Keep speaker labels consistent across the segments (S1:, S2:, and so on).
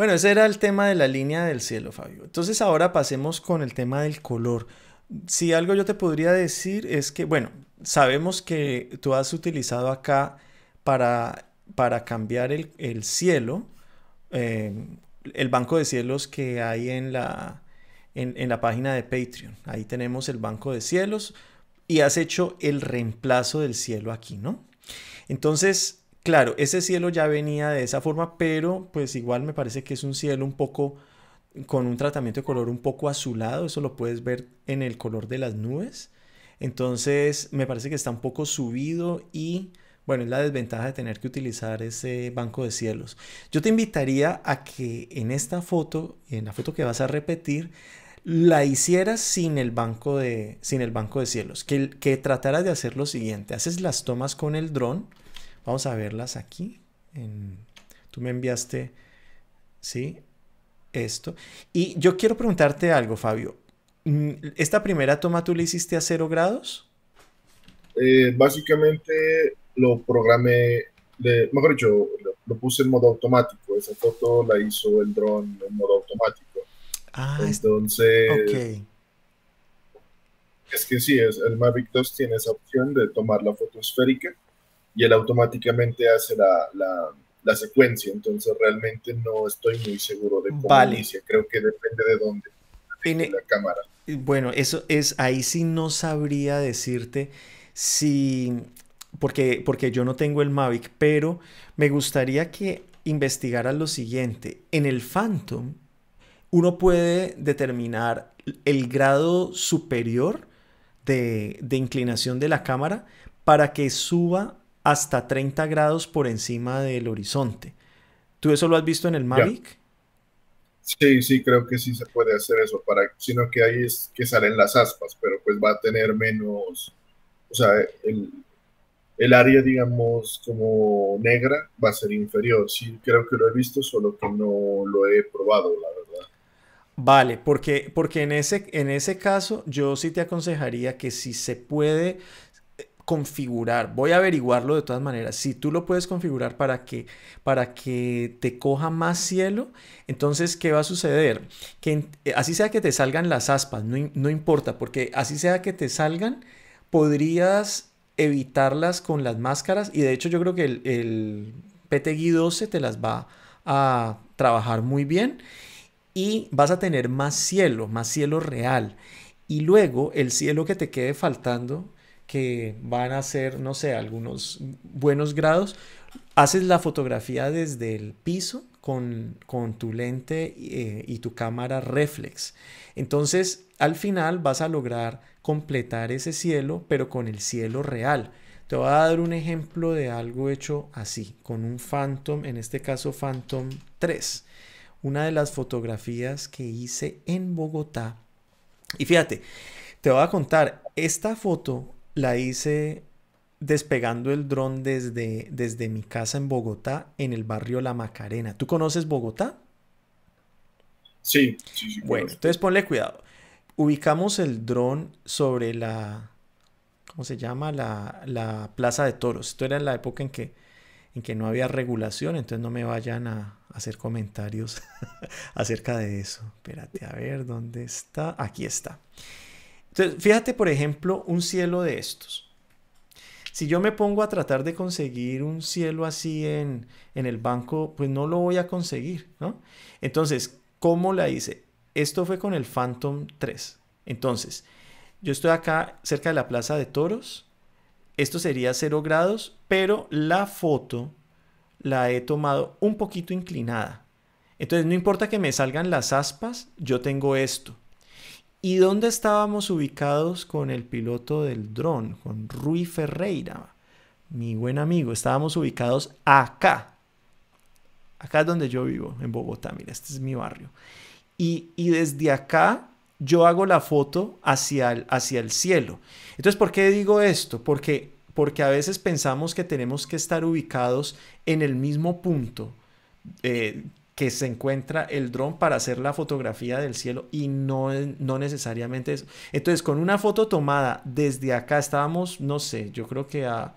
S1: Bueno, ese era el tema de la línea del cielo, Fabio. Entonces ahora pasemos con el tema del color. Si algo yo te podría decir es que, bueno, sabemos que tú has utilizado acá para, para cambiar el, cielo, em, el banco de cielos que hay en la, en, en la página de Patreon. Ahí tenemos el banco de cielos y has hecho el reemplazo del cielo aquí, ¿no? Entonces, Claro, ese cielo ya venía de esa forma, pero pues igual me parece que es un cielo un poco con un tratamiento de color un poco azulado, eso lo puedes ver en el color de las nubes. Entonces me parece que está un poco subido y bueno, es la desventaja de tener que utilizar ese banco de cielos. Yo te invitaría a que en esta foto, en la foto que vas a repetir, la hicieras sin el banco de, sin el banco de cielos, que, que trataras de hacer lo siguiente, haces las tomas con el dron, Vamos a verlas aquí. En... Tú me enviaste, ¿sí? Esto. Y yo quiero preguntarte algo, Fabio. Mm, ¿Esta primera toma tú la hiciste a cero grados?
S2: Eh, básicamente lo programé, mejor dicho, lo, puse en modo automático. Esa foto la hizo el dron en modo automático. Ah, entonces. Okay. Es que sí, el Mavic 2 tiene esa opción de tomar la foto esférica y él automáticamente hace la, secuencia. Entonces realmente no estoy muy seguro de cómo Creo que depende de
S1: dónde. la cámara. Bueno, eso es, ahí sí no sabría decirte si, porque, porque yo no tengo el Mavic, pero me gustaría que investigaras lo siguiente. En el Phantom, uno puede determinar el grado superior de, de inclinación de la cámara para que suba hasta 30 grados por encima del horizonte. ¿Tú eso lo has visto en el Mavic? Sí, sí, creo que sí se
S2: puede hacer eso, para, sino que ahí es que salen las aspas, pero pues va a tener menos, o sea, el, área, digamos, como negra va a ser inferior. Sí, creo que lo he visto, solo que no lo he probado, la verdad.
S1: Vale, porque, porque en, ese, en ese caso yo sí te aconsejaría que si se puede, configurar, voy a averiguarlo de todas maneras, si tú lo puedes configurar para que, para que te coja más cielo, entonces, ¿qué va a suceder? Que eh, así sea que te salgan las aspas, no, importa, porque así sea que te salgan, podrías evitarlas con las máscaras y de hecho yo creo que el, el PTGI 12 te las va a trabajar muy bien y vas a tener más cielo, más cielo real. Y luego el cielo que te quede faltando, que van a ser no sé, algunos buenos grados, haces la fotografía desde el piso con, con tu lente eh, y tu cámara reflex. Entonces, al final vas a lograr completar ese cielo, pero con el cielo real. Te voy a dar un ejemplo de algo hecho así, con un Phantom, en este caso Phantom 3. Una de las fotografías que hice en Bogotá. Y fíjate, te voy a contar, esta foto la hice despegando el dron desde, desde mi casa en Bogotá, en el barrio La Macarena. ¿Tú conoces Bogotá?
S2: Sí. bueno, entonces
S1: ponle cuidado. Ubicamos el dron sobre la, ¿cómo se llama? La, la, Plaza de Toros. Esto era en la época en que, en que no había regulación, entonces no me vayan a, a hacer comentarios acerca de eso. Espérate, a ver, ¿dónde está? Aquí está. Entonces, fíjate, por ejemplo, un cielo de estos. Si yo me pongo a tratar de conseguir un cielo así en, en el banco, pues no lo voy a conseguir, ¿no? Entonces, ¿cómo la hice? Esto fue con el Phantom 3. Entonces, yo estoy acá cerca de la Plaza de Toros. Esto sería 0 grados, pero la foto la he tomado un poquito inclinada. Entonces, no importa que me salgan las aspas, yo tengo esto. ¿Y dónde estábamos ubicados con el piloto del dron, con Rui Ferreira? Mi buen amigo, estábamos ubicados acá. Acá es donde yo vivo, en Bogotá, mira, este es mi barrio. Y, desde acá yo hago la foto hacia el, hacia el cielo. Entonces, ¿por qué digo esto? Porque, porque a veces pensamos que tenemos que estar ubicados en el mismo punto, eh, que se encuentra el dron para hacer la fotografía del cielo y no, no necesariamente eso. Entonces, con una foto tomada desde acá estábamos, no sé, yo creo que a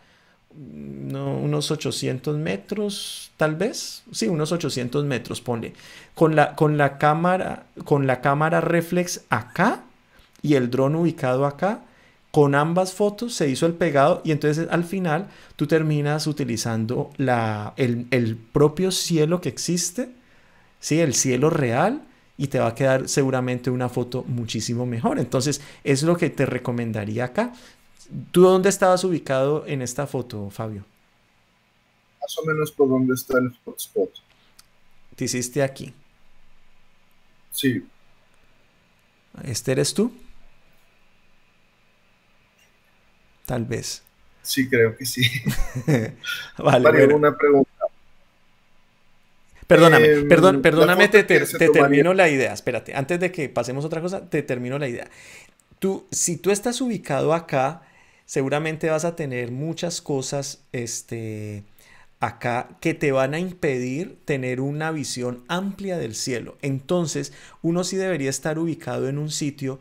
S1: unos 800 metros, tal vez, sí, unos 800 metros, ponle, con la, con la, cámara, con la cámara reflex acá y el dron ubicado acá, con ambas fotos se hizo el pegado y entonces al final tú terminas utilizando la, el, el propio cielo que existe ¿sí? el cielo real y te va a quedar seguramente una foto muchísimo mejor. Entonces, es lo que te recomendaría acá. ¿Tú dónde estabas ubicado en esta foto, Fabio?
S2: Más o menos por donde está el hotspot.
S1: ¿Te hiciste aquí? Sí. ¿Este eres tú? Tal vez.
S2: Sí, creo que sí. vale. una pregunta.
S1: Perdóname, em, perdón, perdóname, te, te, termino la idea. Espérate, antes de que pasemos a otra cosa, te termino la idea. Tú, si tú estás ubicado acá, seguramente vas a tener muchas cosas este, acá que te van a impedir tener una visión amplia del cielo. Entonces, uno sí debería estar ubicado en un sitio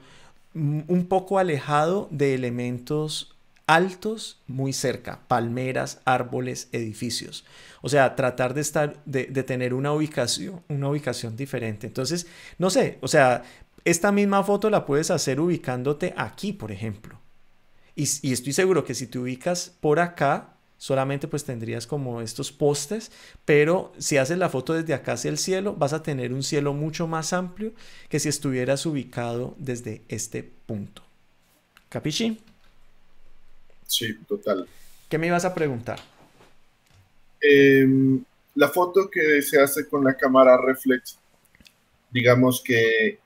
S1: mm, un poco alejado de elementos altos muy cerca, palmeras, árboles, edificios. O sea, tratar de estar, de, tener una ubicación, una ubicación diferente. Entonces, no sé, o sea, esta misma foto la puedes hacer ubicándote aquí, por ejemplo. Y, y estoy seguro que si te ubicas por acá, solamente pues tendrías como estos postes, pero si haces la foto desde acá hacia el cielo, vas a tener un cielo mucho más amplio que si estuvieras ubicado desde este punto. ¿Capisci?
S2: Sí, total.
S1: ¿Qué me ibas a preguntar?
S2: Em, la foto que se hace con la cámara reflex, digamos que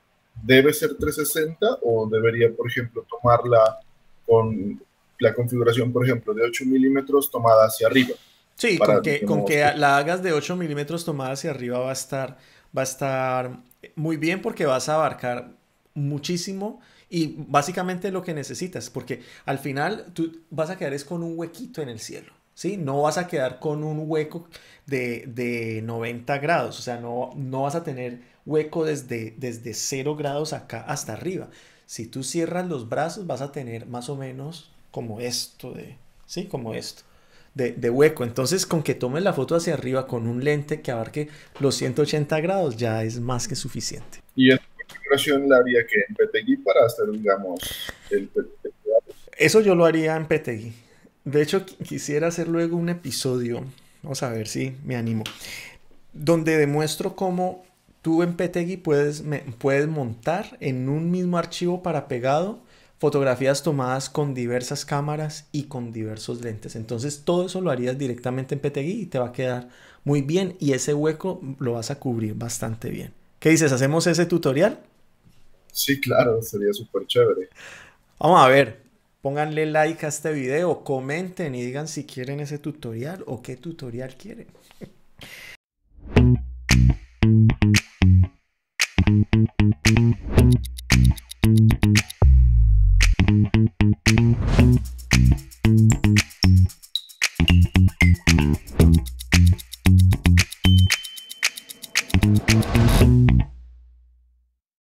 S2: debe ser 360 o debería, por ejemplo, tomarla con la configuración, por ejemplo, de 8 milímetros tomada hacia arriba. Sí, con que, con que
S1: la hagas de 8 milímetros tomada hacia arriba va a estar, va a estar muy bien porque vas a abarcar muchísimo y básicamente lo que necesitas, porque al final tú vas a quedar es con un huequito en el cielo. ¿Sí? No vas a quedar con un hueco de, 90 grados, o sea, no, no vas a tener hueco desde, desde 0 grados acá hasta arriba. Si tú cierras los brazos vas a tener más o menos como esto de, ¿sí? Como esto. De, hueco. Entonces, con que tomes la foto hacia arriba con un lente que abarque los 180 grados ya es más que suficiente. Y
S2: la haría que en Petegui para hacer, digamos, el,
S1: Eso yo lo haría en Petegui. De hecho, quisiera hacer luego un episodio, vamos a ver si me animo, donde demuestro cómo tú en Petegui puedes, puedes montar en un mismo archivo para pegado fotografías tomadas con diversas cámaras y con diversos lentes. Entonces todo eso lo harías directamente en PTGI y te va a quedar muy bien y ese hueco lo vas a cubrir bastante bien. ¿Qué dices? ¿Hacemos ese tutorial? Sí,
S2: claro, sería súper chévere.
S1: Vamos a ver, pónganle like a este video, comenten y digan si quieren ese tutorial o qué tutorial quieren.